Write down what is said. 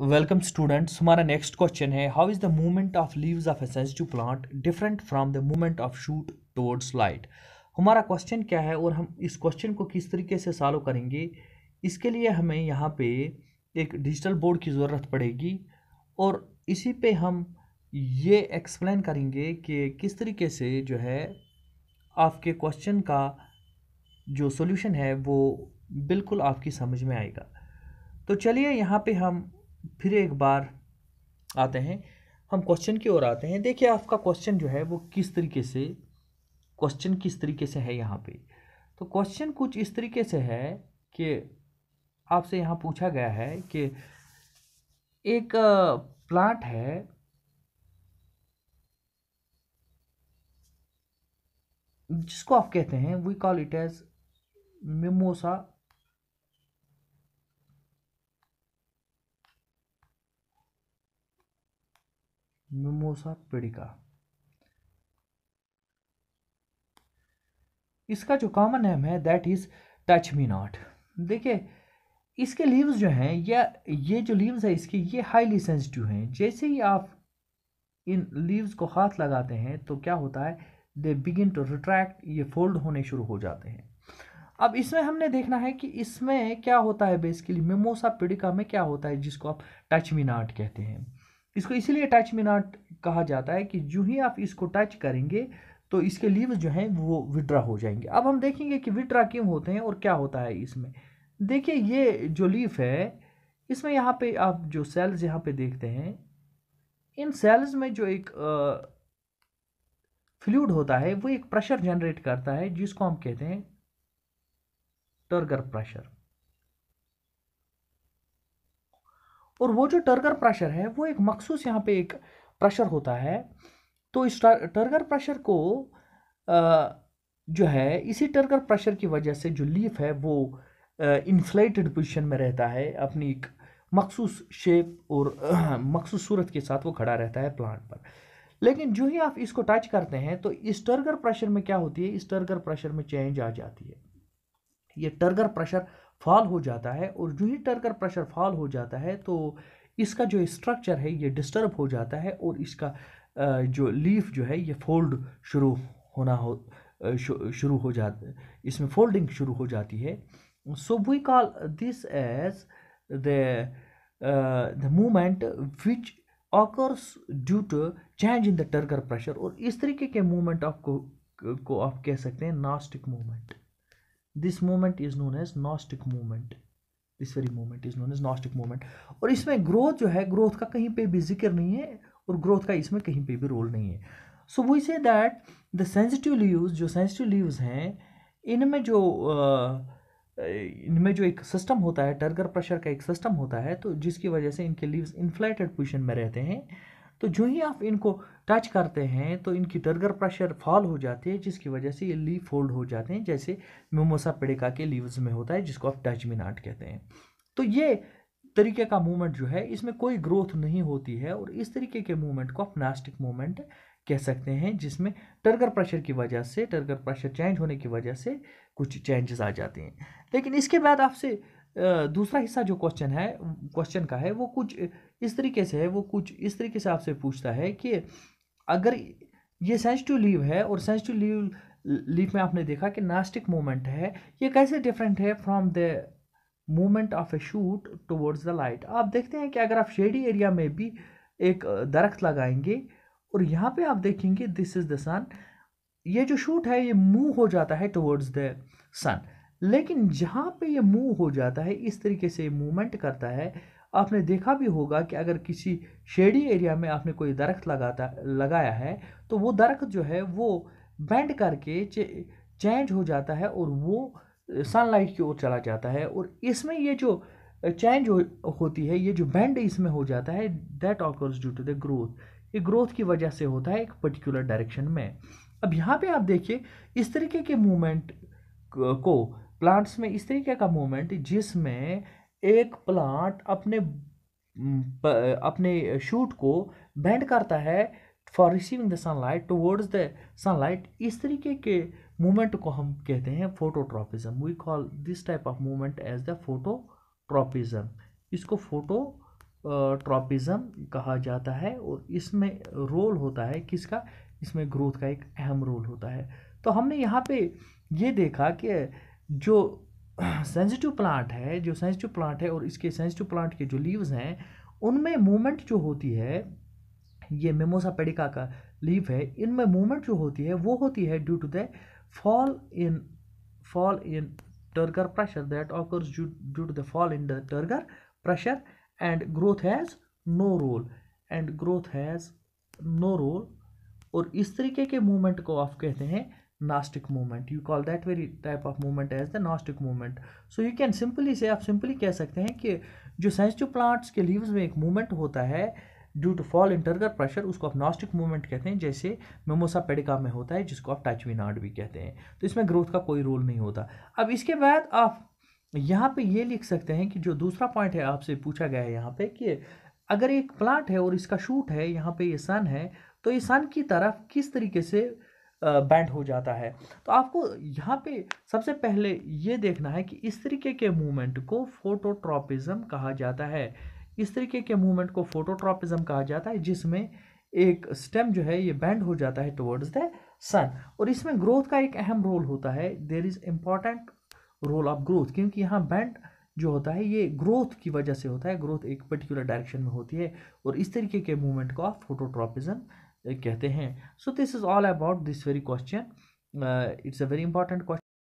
welcome students हमारा next question है how is the movement of leaves of a sensitive plant different from the movement of shoot towards light हमारा question क्या है और हम इस क्वेश्चन को किस तरीके से सॉल्व करेंगे इसके लिए हमें यहाँ पे एक डिजिटल बोर्ड की ज़रूरत पड़ेगी और इसी पे हम ये एक्सप्लेन करेंगे कि किस तरीके से जो है आपके क्वेश्चन का जो सॉल्यूशन है वो बिल्कुल आपकी समझ में आएगा तो चलिए यहाँ पे हम फिर एक बार आते हैं हम क्वेश्चन की ओर आते हैं देखिए आपका क्वेश्चन जो है वो किस तरीके से क्वेश्चन किस तरीके से है यहाँ पे तो क्वेश्चन कुछ इस तरीके से है कि आपसे यहाँ पूछा गया है कि एक प्लांट है जिसको आप कहते हैं we call it as mimosa Mimosa pudica इसका जो कॉमन नेम है that is touch me not देखिए इसके लीव्स जो हैं या ये जो लीव्स है इसकी ये हाईली सेंसिटिव हैं जैसे ही आप इन लीव्स को हाथ लगाते हैं तो क्या होता है दे बिगिन टू रिट्रैक्ट ये फोल्ड होने शुरू हो जाते हैं अब इसमें हमने देखना है कि इसमें क्या होता है बेसिकली मेमोसा पिडिका में क्या होता है जिसको आप टच मी नाट कहते हैं इसको इसलिए टच मिनाट कहा जाता है कि जो ही आप इसको टच करेंगे तो इसके लीव जो हैं वो विड्रा हो जाएंगे अब हम देखेंगे कि विड्रा क्यों होते हैं और क्या होता है इसमें देखिए ये जो लीफ है इसमें यहाँ पे आप जो सेल्स यहाँ पे देखते हैं इन सेल्स में जो एक फ्लूड होता है वो एक प्रेशर जनरेट करता है जिसको हम कहते हैं टर्गर प्रेशर और वो जो टर्गर प्रेशर है वो एक मखसूस यहाँ पे एक प्रेशर होता है तो इस टर्गर प्रेशर को जो है इसी टर्गर प्रेशर की वजह से जो लीफ है वो इन्फ्लेटेड पोजीशन में रहता है अपनी एक मखसूस शेप और मखसूस सूरत के साथ वो खड़ा रहता है प्लांट पर लेकिन जो ही आप इसको टच करते हैं तो इस टर्गर प्रेशर में क्या होती है इस टर्गर प्रेशर में चेंज आ जाती है ये टर्गर प्रेशर फॉल हो जाता है और जो ही टर्कर प्रेशर फॉल हो जाता है तो इसका जो स्ट्रक्चर है ये डिस्टर्ब हो जाता है और इसका जो लीफ जो है ये फोल्ड शुरू होना हो शुरू हो जाता इसमें फोल्डिंग शुरू हो जाती है so we call this as the the movement which occurs due to change in the turgor pressure और इस तरीके के मूवमेंट आपको को आप कह सकते हैं nastic movement this moment is known as nastic movement this very moment is known as nastic movement और इसमें ग्रोथ जो है ग्रोथ का कहीं पे भी जिक्र नहीं है और ग्रोथ का इसमें कहीं पे भी रोल नहीं है so we say that the sensitive leaves जो सेंसिटिव लीव्स हैं इनमें जो इनमें जो एक सिस्टम होता है टर्गर प्रेशर का एक सिस्टम होता है तो जिसकी वजह से इनके लीव्स इन्फ्लेटेड पोजिशन में रहते हैं तो जो ही आप इनको टच करते हैं तो इनकी टर्गर प्रेशर फॉल हो जाती है जिसकी वजह से ये लीव फोल्ड हो जाते हैं जैसे मोमोसा पेड़का के लीव्स में होता है जिसको आप टच नाट कहते हैं तो ये तरीके का मूवमेंट जो है इसमें कोई ग्रोथ नहीं होती है और इस तरीके के मूवमेंट को आप नास्टिक मूवमेंट कह सकते हैं जिसमें टर्गर प्रेशर की वजह से टर्गर प्रेशर चेंज होने की वजह से कुछ चेंजेस आ जाते हैं लेकिन इसके बाद आपसे दूसरा हिस्सा जो क्वेश्चन है क्वेश्चन का है वो कुछ इस तरीके से है वो कुछ इस तरीके से आपसे पूछता है कि अगर ये सेंसिटिव लीव है और सेंसिटिव लीव लीव में आपने देखा कि नास्टिक मोमेंट है ये कैसे डिफरेंट है from the moment of a shoot towards the light आप देखते हैं कि अगर आप शेडी एरिया में भी एक दरख्त लगाएंगे और यहाँ पे आप देखेंगे दिस इज़ द सन ये जो शूट है ये मूव हो जाता है टुवर्ड्स द सन लेकिन जहाँ पे ये मूव हो जाता है इस तरीके से मूवमेंट करता है आपने देखा भी होगा कि अगर किसी शेडी एरिया में आपने कोई दरख्त लगाता लगाया है तो वो दरख्त जो है वो बैंड करके चे, चेंज हो जाता है और वो सनलाइट की ओर चला जाता है और इसमें ये जो चेंज हो, होती है ये जो बैंड इसमें हो जाता है that occurs due to the growth ये ग्रोथ की वजह से होता है एक पर्टिकुलर डायरेक्शन में अब यहाँ पे आप देखिए इस तरीके के मूवमेंट को प्लांट्स में इस तरीके का मूवमेंट जिसमें एक प्लांट अपने अपने शूट को बैंड करता है for receiving the sunlight towards the sunlight इस तरीके के मूवमेंट को हम कहते हैं phototropism we call this type of movement as the phototropism इसको फोटो ट्रॉपिज्म कहा जाता है और इसमें रोल होता है किसका इसमें ग्रोथ का एक अहम रोल होता है तो हमने यहाँ पे ये देखा कि जो सेंसिटिव प्लांट है जो सेंसिटिव प्लांट है और इसके सेंसिटिव प्लांट के जो लीव्स हैं उनमें मूवमेंट जो होती है ये मेमोसा पेडिका का लीव है इनमें मूवमेंट जो होती है वो होती है due to the fall in fall in turgor pressure that occurs due to the fall in the turgor pressure and growth has no role and growth has no role और इस तरीके के मूवमेंट को आप कहते हैं nastic movement you call that very type of movement as the nastic movement so you can simply say आप simply कह सकते हैं कि जो सेंसिटिव प्लांट्स के लीव्स में एक मूवमेंट होता है due to fall in turgor pressure उसको आप नॉस्टिक मूवमेंट कहते हैं जैसे मेमोसा पेडिका में होता है जिसको आप टच विनाड भी कहते हैं तो इसमें ग्रोथ का कोई रोल नहीं होता अब इसके बाद आप यहाँ पे ये लिख सकते हैं कि जो दूसरा पॉइंट है आपसे पूछा गया है यहाँ पे कि अगर एक प्लांट है और इसका शूट है यहाँ पे ये सन है तो ये सन की तरफ किस तरीके से बैंड हो जाता है तो आपको यहाँ पे सबसे पहले ये देखना है कि इस तरीके के मूवमेंट को फोटोट्रॉपिज्म कहा जाता है इस तरीके के मूवमेंट को फोटोट्रॉपिज्म कहा जाता है जिसमें एक स्टेम जो है ये बैंड हो जाता है टुवर्ड्स द सन और इसमें ग्रोथ का एक अहम रोल होता है there is important role of growth क्योंकि यहाँ बैंड जो होता है ये ग्रोथ की वजह से होता है ग्रोथ एक पर्टिकुलर डायरेक्शन में होती है और इस तरीके के मूवमेंट को आप फोटोट्रॉपिज्म कहते हैं so this is all about this very question it's a very important question